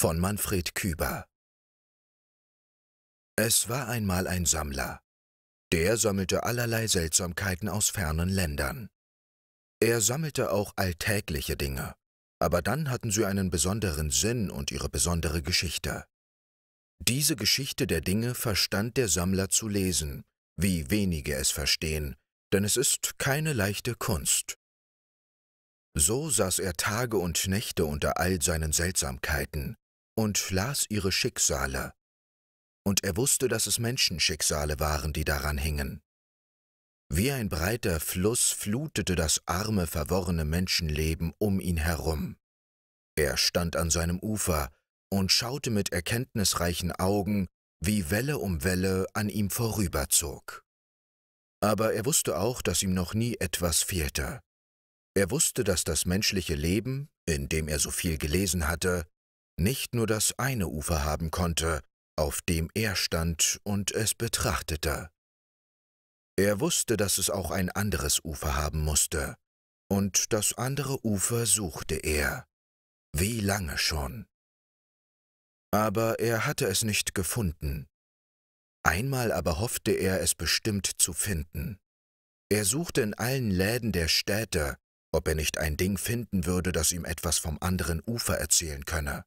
von Manfred Küber Es war einmal ein Sammler. Der sammelte allerlei Seltsamkeiten aus fernen Ländern. Er sammelte auch alltägliche Dinge, aber dann hatten sie einen besonderen Sinn und ihre besondere Geschichte. Diese Geschichte der Dinge verstand der Sammler zu lesen, wie wenige es verstehen, denn es ist keine leichte Kunst. So saß er Tage und Nächte unter all seinen Seltsamkeiten, und las ihre Schicksale. Und er wusste, dass es Menschenschicksale waren, die daran hingen. Wie ein breiter Fluss flutete das arme, verworrene Menschenleben um ihn herum. Er stand an seinem Ufer und schaute mit erkenntnisreichen Augen, wie Welle um Welle an ihm vorüberzog. Aber er wusste auch, dass ihm noch nie etwas fehlte. Er wusste, dass das menschliche Leben, in dem er so viel gelesen hatte, nicht nur das eine Ufer haben konnte, auf dem er stand und es betrachtete. Er wusste, dass es auch ein anderes Ufer haben musste, und das andere Ufer suchte er. Wie lange schon. Aber er hatte es nicht gefunden. Einmal aber hoffte er, es bestimmt zu finden. Er suchte in allen Läden der Städte, ob er nicht ein Ding finden würde, das ihm etwas vom anderen Ufer erzählen könne.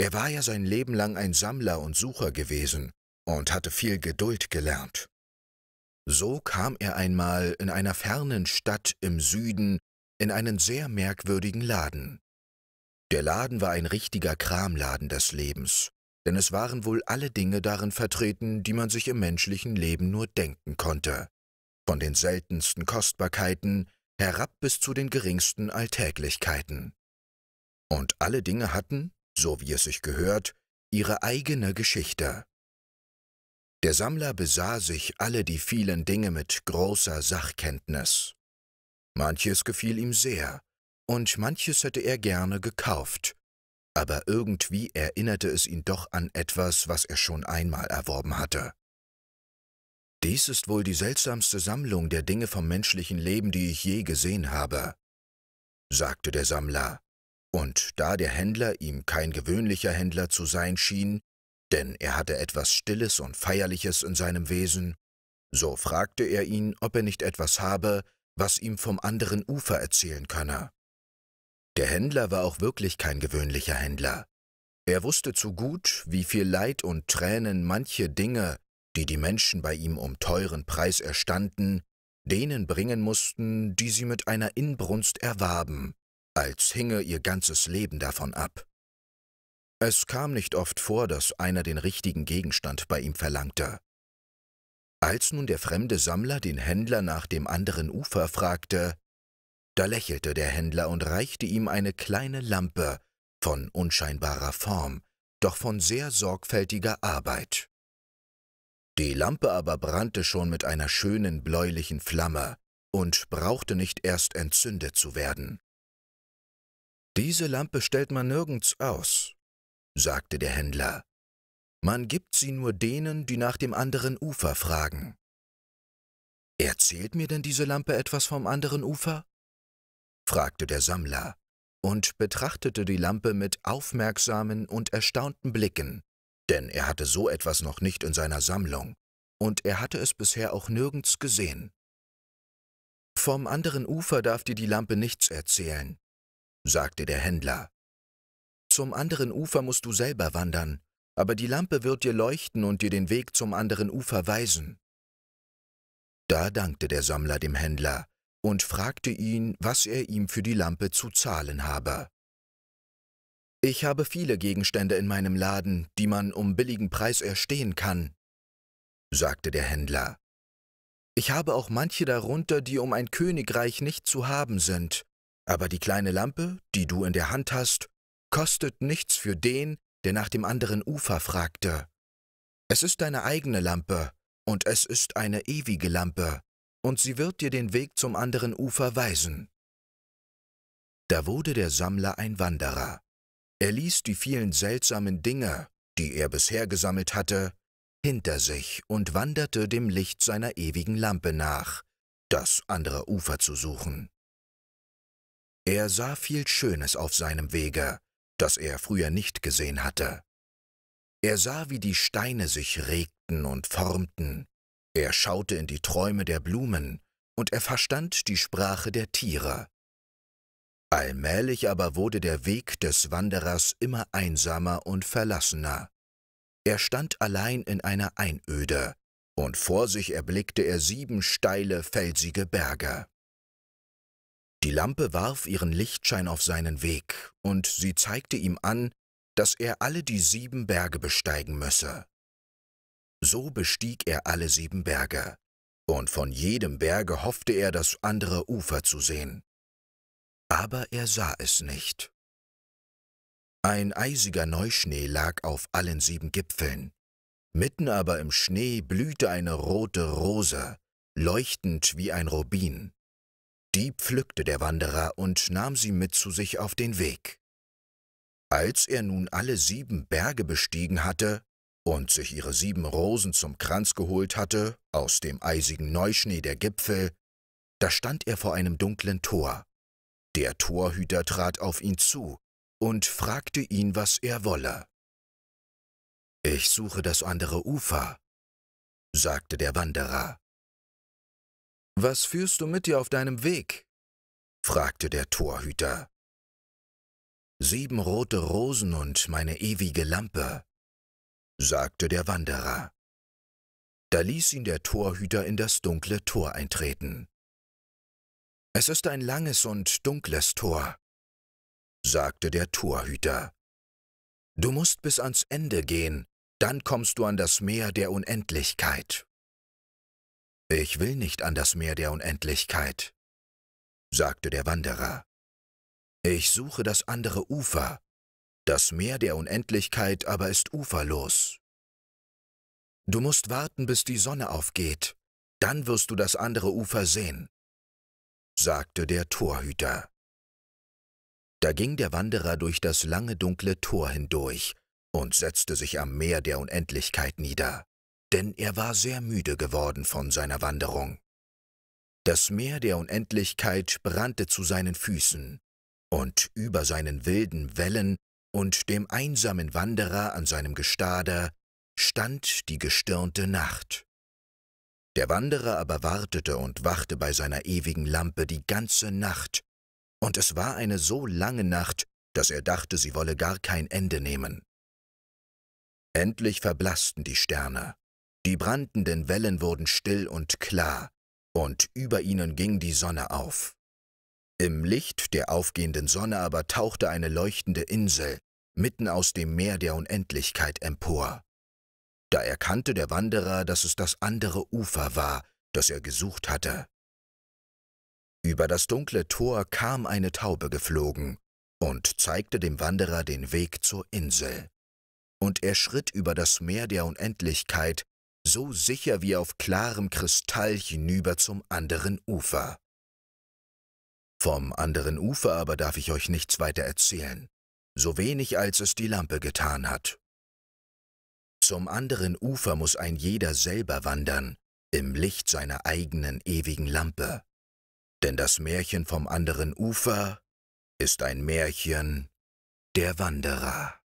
Er war ja sein Leben lang ein Sammler und Sucher gewesen und hatte viel Geduld gelernt. So kam er einmal in einer fernen Stadt im Süden in einen sehr merkwürdigen Laden. Der Laden war ein richtiger Kramladen des Lebens, denn es waren wohl alle Dinge darin vertreten, die man sich im menschlichen Leben nur denken konnte, von den seltensten Kostbarkeiten herab bis zu den geringsten Alltäglichkeiten. Und alle Dinge hatten, so wie es sich gehört, ihre eigene Geschichte. Der Sammler besah sich alle die vielen Dinge mit großer Sachkenntnis. Manches gefiel ihm sehr, und manches hätte er gerne gekauft, aber irgendwie erinnerte es ihn doch an etwas, was er schon einmal erworben hatte. Dies ist wohl die seltsamste Sammlung der Dinge vom menschlichen Leben, die ich je gesehen habe, sagte der Sammler und da der Händler ihm kein gewöhnlicher Händler zu sein schien, denn er hatte etwas Stilles und Feierliches in seinem Wesen, so fragte er ihn, ob er nicht etwas habe, was ihm vom anderen Ufer erzählen könne. Der Händler war auch wirklich kein gewöhnlicher Händler. Er wusste zu gut, wie viel Leid und Tränen manche Dinge, die die Menschen bei ihm um teuren Preis erstanden, denen bringen mussten, die sie mit einer Inbrunst erwarben als hinge ihr ganzes Leben davon ab. Es kam nicht oft vor, dass einer den richtigen Gegenstand bei ihm verlangte. Als nun der fremde Sammler den Händler nach dem anderen Ufer fragte, da lächelte der Händler und reichte ihm eine kleine Lampe von unscheinbarer Form, doch von sehr sorgfältiger Arbeit. Die Lampe aber brannte schon mit einer schönen bläulichen Flamme und brauchte nicht erst entzündet zu werden. Diese Lampe stellt man nirgends aus, sagte der Händler. Man gibt sie nur denen, die nach dem anderen Ufer fragen. Erzählt mir denn diese Lampe etwas vom anderen Ufer? fragte der Sammler und betrachtete die Lampe mit aufmerksamen und erstaunten Blicken, denn er hatte so etwas noch nicht in seiner Sammlung, und er hatte es bisher auch nirgends gesehen. Vom anderen Ufer darf dir die Lampe nichts erzählen, sagte der Händler. Zum anderen Ufer musst du selber wandern, aber die Lampe wird dir leuchten und dir den Weg zum anderen Ufer weisen. Da dankte der Sammler dem Händler und fragte ihn, was er ihm für die Lampe zu zahlen habe. Ich habe viele Gegenstände in meinem Laden, die man um billigen Preis erstehen kann, sagte der Händler. Ich habe auch manche darunter, die um ein Königreich nicht zu haben sind. Aber die kleine Lampe, die du in der Hand hast, kostet nichts für den, der nach dem anderen Ufer fragte. Es ist deine eigene Lampe, und es ist eine ewige Lampe, und sie wird dir den Weg zum anderen Ufer weisen. Da wurde der Sammler ein Wanderer. Er ließ die vielen seltsamen Dinge, die er bisher gesammelt hatte, hinter sich und wanderte dem Licht seiner ewigen Lampe nach, das andere Ufer zu suchen. Er sah viel Schönes auf seinem Wege, das er früher nicht gesehen hatte. Er sah, wie die Steine sich regten und formten, er schaute in die Träume der Blumen, und er verstand die Sprache der Tiere. Allmählich aber wurde der Weg des Wanderers immer einsamer und verlassener. Er stand allein in einer Einöde, und vor sich erblickte er sieben steile, felsige Berge. Die Lampe warf ihren Lichtschein auf seinen Weg, und sie zeigte ihm an, dass er alle die sieben Berge besteigen müsse. So bestieg er alle sieben Berge, und von jedem Berge hoffte er, das andere Ufer zu sehen. Aber er sah es nicht. Ein eisiger Neuschnee lag auf allen sieben Gipfeln. Mitten aber im Schnee blühte eine rote Rose, leuchtend wie ein Rubin. Die pflückte der Wanderer und nahm sie mit zu sich auf den Weg. Als er nun alle sieben Berge bestiegen hatte und sich ihre sieben Rosen zum Kranz geholt hatte, aus dem eisigen Neuschnee der Gipfel, da stand er vor einem dunklen Tor. Der Torhüter trat auf ihn zu und fragte ihn, was er wolle. Ich suche das andere Ufer, sagte der Wanderer. Was führst du mit dir auf deinem Weg? fragte der Torhüter. Sieben rote Rosen und meine ewige Lampe, sagte der Wanderer. Da ließ ihn der Torhüter in das dunkle Tor eintreten. Es ist ein langes und dunkles Tor, sagte der Torhüter. Du musst bis ans Ende gehen, dann kommst du an das Meer der Unendlichkeit. Ich will nicht an das Meer der Unendlichkeit, sagte der Wanderer. Ich suche das andere Ufer. Das Meer der Unendlichkeit aber ist uferlos. Du musst warten, bis die Sonne aufgeht, dann wirst du das andere Ufer sehen, sagte der Torhüter. Da ging der Wanderer durch das lange dunkle Tor hindurch und setzte sich am Meer der Unendlichkeit nieder denn er war sehr müde geworden von seiner Wanderung. Das Meer der Unendlichkeit brannte zu seinen Füßen, und über seinen wilden Wellen und dem einsamen Wanderer an seinem Gestader stand die gestirnte Nacht. Der Wanderer aber wartete und wachte bei seiner ewigen Lampe die ganze Nacht, und es war eine so lange Nacht, dass er dachte, sie wolle gar kein Ende nehmen. Endlich verblassten die Sterne, die brandenden Wellen wurden still und klar, und über ihnen ging die Sonne auf. Im Licht der aufgehenden Sonne aber tauchte eine leuchtende Insel mitten aus dem Meer der Unendlichkeit empor. Da erkannte der Wanderer, dass es das andere Ufer war, das er gesucht hatte. Über das dunkle Tor kam eine Taube geflogen und zeigte dem Wanderer den Weg zur Insel. Und er schritt über das Meer der Unendlichkeit so sicher wie auf klarem Kristall hinüber zum anderen Ufer. Vom anderen Ufer aber darf ich euch nichts weiter erzählen, so wenig als es die Lampe getan hat. Zum anderen Ufer muss ein jeder selber wandern, im Licht seiner eigenen ewigen Lampe. Denn das Märchen vom anderen Ufer ist ein Märchen der Wanderer.